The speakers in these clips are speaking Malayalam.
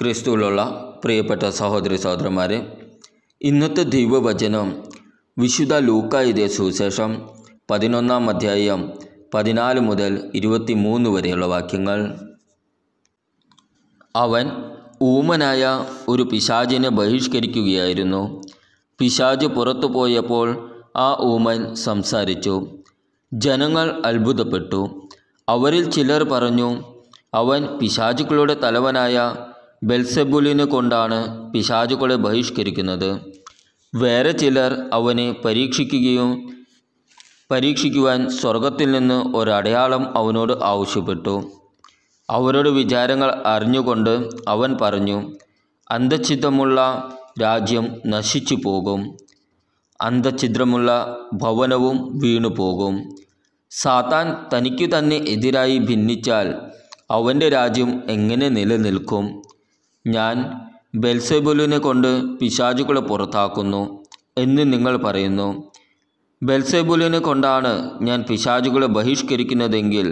ക്രിസ്തുവിലുള്ള പ്രിയപ്പെട്ട സഹോദരി സഹോദരന്മാരെ ഇന്നത്തെ ദൈവവചനം വിശുദ്ധ ലൂക്ക സുവിശേഷം പതിനൊന്നാം അധ്യായം പതിനാല് മുതൽ ഇരുപത്തി മൂന്ന് വരെയുള്ള വാക്യങ്ങൾ അവൻ ഊമനായ ഒരു പിശാചിനെ ബഹിഷ്കരിക്കുകയായിരുന്നു പിശാജ് പുറത്തു പോയപ്പോൾ ആ ഊമൻ സംസാരിച്ചു ജനങ്ങൾ അത്ഭുതപ്പെട്ടു അവരിൽ ചിലർ പറഞ്ഞു അവൻ പിശാചുക്കളുടെ തലവനായ ബെൽസെബുലിനെ കൊണ്ടാണ് പിശാചുക്കളെ ബഹിഷ്കരിക്കുന്നത് വേറെ ചിലർ അവനെ പരീക്ഷിക്കുകയും പരീക്ഷിക്കുവാൻ സ്വർഗത്തിൽ നിന്ന് ഒരടയാളം അവനോട് ആവശ്യപ്പെട്ടു അവരുടെ വിചാരങ്ങൾ അറിഞ്ഞുകൊണ്ട് അവൻ പറഞ്ഞു അന്തഛിദ്രമുള്ള രാജ്യം നശിച്ചു പോകും അന്തഛിദ്രമുള്ള ഭവനവും വീണു പോകും സാത്താൻ തനിക്കു തന്നെ എതിരായി ഭിന്നിച്ചാൽ അവൻ്റെ രാജ്യം എങ്ങനെ നിലനിൽക്കും ഞാൻ ബെൽസെബുലിനെ കൊണ്ട് പിശാചുക്കളെ പുറത്താക്കുന്നു എന്ന് നിങ്ങൾ പറയുന്നു ബെൽസെബുലിനെ കൊണ്ടാണ് ഞാൻ പിശാചുകളെ ബഹിഷ്കരിക്കുന്നതെങ്കിൽ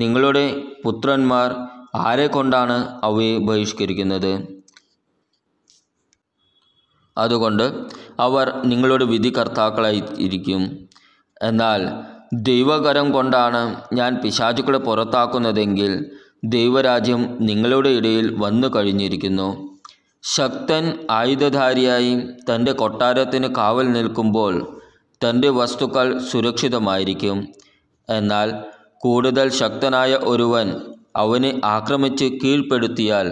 നിങ്ങളുടെ പുത്രന്മാർ ആരെ കൊണ്ടാണ് അവയെ ബഹിഷ്കരിക്കുന്നത് അതുകൊണ്ട് അവർ നിങ്ങളുടെ വിധികർത്താക്കളായി ഇരിക്കും എന്നാൽ ദൈവകരം കൊണ്ടാണ് ഞാൻ പിശാചുക്കളെ പുറത്താക്കുന്നതെങ്കിൽ ദൈവരാജ്യം നിങ്ങളുടെ ഇടയിൽ വന്നു കഴിഞ്ഞിരിക്കുന്നു ശക്തൻ ആയുധധാരിയായി തൻ്റെ കൊട്ടാരത്തിന് കാവൽ നിൽക്കുമ്പോൾ തൻ്റെ വസ്തുക്കൾ സുരക്ഷിതമായിരിക്കും എന്നാൽ കൂടുതൽ ശക്തനായ ഒരുവൻ അവനെ ആക്രമിച്ച് കീഴ്പ്പെടുത്തിയാൽ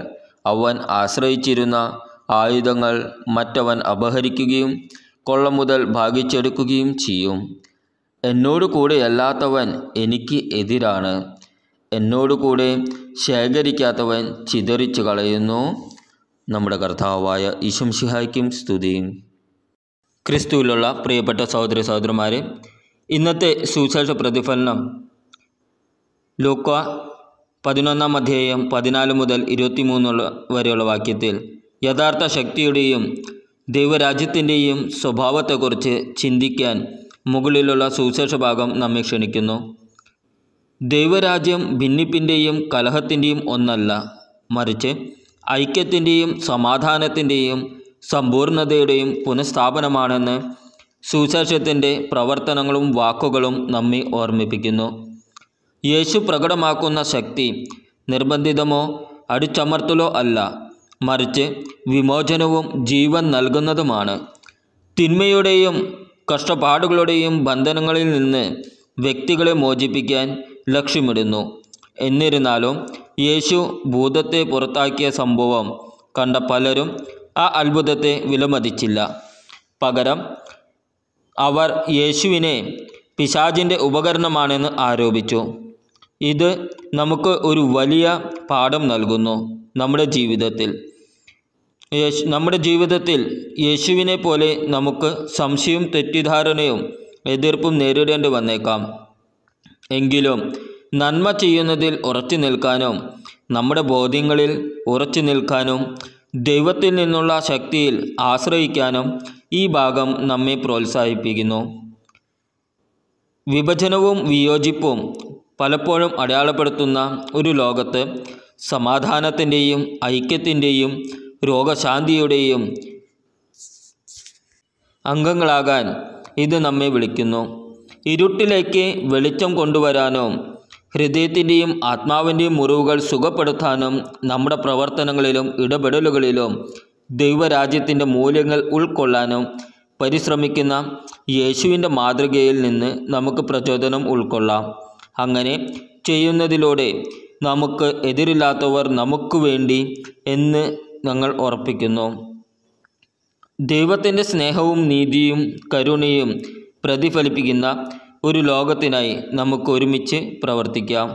അവൻ ആശ്രയിച്ചിരുന്ന ആയുധങ്ങൾ മറ്റവൻ അപഹരിക്കുകയും കൊള്ള മുതൽ ഭാഗിച്ചെടുക്കുകയും ചെയ്യും എന്നോട് കൂടെയല്ലാത്തവൻ എനിക്ക് എതിരാണ് എന്നോടുകൂടെ ശേഖരിക്കാത്തവൻ ചിതറിച്ചു കളയുന്നു നമ്മുടെ കർത്താവായ ഈശം ഷിഹായ്ക്കും സ്തുതിയും ക്രിസ്തുവിലുള്ള പ്രിയപ്പെട്ട സഹോദര സഹോദരന്മാരെ ഇന്നത്തെ സുശേഷ പ്രതിഫലനം ലൂക്ക പതിനൊന്നാം അധ്യായം പതിനാല് മുതൽ ഇരുപത്തിമൂന്നുള്ള വരെയുള്ള വാക്യത്തിൽ യഥാർത്ഥ ശക്തിയുടെയും ദൈവരാജ്യത്തിൻ്റെയും സ്വഭാവത്തെക്കുറിച്ച് ചിന്തിക്കാൻ മുകളിലുള്ള സുവിശേഷ ഭാഗം നമ്മെ ക്ഷണിക്കുന്നു ദൈവരാജ്യം ഭിന്നിപ്പിൻ്റെയും കലഹത്തിൻ്റെയും ഒന്നല്ല മറിച്ച് ഐക്യത്തിൻ്റെയും സമാധാനത്തിൻ്റെയും സമ്പൂർണതയുടെയും പുനഃസ്ഥാപനമാണെന്ന് സുശേഷത്തിൻ്റെ പ്രവർത്തനങ്ങളും വാക്കുകളും നമ്മെ ഓർമ്മിപ്പിക്കുന്നു യേശു പ്രകടമാക്കുന്ന ശക്തി നിർബന്ധിതമോ അടിച്ചമർത്തലോ അല്ല മറിച്ച് വിമോചനവും ജീവൻ നൽകുന്നതുമാണ് തിന്മയുടെയും കഷ്ടപ്പാടുകളുടെയും ബന്ധനങ്ങളിൽ നിന്ന് വ്യക്തികളെ മോചിപ്പിക്കാൻ ലക്ഷ്യമിടുന്നു എന്നിരുന്നാലും യേശു ഭൂതത്തെ പുറത്താക്കിയ സംഭവം കണ്ട പലരും ആ അത്ഭുതത്തെ വിലമതിച്ചില്ല പകരം അവർ യേശുവിനെ പിശാചിൻ്റെ ഉപകരണമാണെന്ന് ആരോപിച്ചു ഇത് നമുക്ക് ഒരു വലിയ പാഠം നൽകുന്നു നമ്മുടെ ജീവിതത്തിൽ യേശു നമ്മുടെ ജീവിതത്തിൽ യേശുവിനെ പോലെ നമുക്ക് സംശയവും തെറ്റിദ്ധാരണയും എതിർപ്പും നേരിടേണ്ടി വന്നേക്കാം എങ്കിലും നന്മ ചെയ്യുന്നതിൽ ഉറച്ചു നിൽക്കാനും നമ്മുടെ ബോധ്യങ്ങളിൽ ഉറച്ചു നിൽക്കാനും ദൈവത്തിൽ നിന്നുള്ള ശക്തിയിൽ ആശ്രയിക്കാനും ഈ ഭാഗം നമ്മെ പ്രോത്സാഹിപ്പിക്കുന്നു വിഭജനവും വിയോജിപ്പും പലപ്പോഴും അടയാളപ്പെടുത്തുന്ന ഒരു ലോകത്ത് സമാധാനത്തിൻ്റെയും ഐക്യത്തിൻ്റെയും രോഗശാന്തിയുടെയും അംഗങ്ങളാകാൻ ഇത് നമ്മെ വിളിക്കുന്നു ഇരുട്ടിലേക്ക് വെളിച്ചം കൊണ്ടുവരാനും ഹൃദയത്തിൻ്റെയും ആത്മാവിൻ്റെയും മുറിവുകൾ സുഖപ്പെടുത്താനും നമ്മുടെ പ്രവർത്തനങ്ങളിലും ഇടപെടലുകളിലും ദൈവരാജ്യത്തിൻ്റെ മൂല്യങ്ങൾ ഉൾക്കൊള്ളാനും പരിശ്രമിക്കുന്ന യേശുവിൻ്റെ മാതൃകയിൽ നിന്ന് നമുക്ക് പ്രചോദനം ഉൾക്കൊള്ളാം അങ്ങനെ ചെയ്യുന്നതിലൂടെ നമുക്ക് എതിരില്ലാത്തവർ നമുക്ക് വേണ്ടി എന്ന് ഞങ്ങൾ ഉറപ്പിക്കുന്നു ദൈവത്തിൻ്റെ സ്നേഹവും നീതിയും കരുണയും പ്രതിഫലിപ്പിക്കുന്ന ഒരു ലോകത്തിനായി നമുക്ക് ഒരുമിച്ച് പ്രവർത്തിക്കാം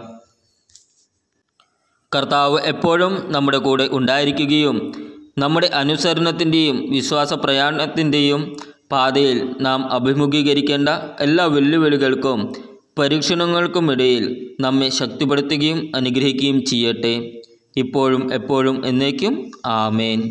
കർത്താവ് എപ്പോഴും നമ്മുടെ കൂടെ ഉണ്ടായിരിക്കുകയും നമ്മുടെ അനുസരണത്തിൻ്റെയും വിശ്വാസ പ്രയാണത്തിൻ്റെയും പാതയിൽ നാം അഭിമുഖീകരിക്കേണ്ട എല്ലാ വെല്ലുവിളികൾക്കും പരീക്ഷണങ്ങൾക്കുമിടയിൽ നമ്മെ ശക്തിപ്പെടുത്തുകയും അനുഗ്രഹിക്കുകയും ചെയ്യട്ടെ ഇപ്പോഴും എപ്പോഴും എന്നേക്കും ആമേൻ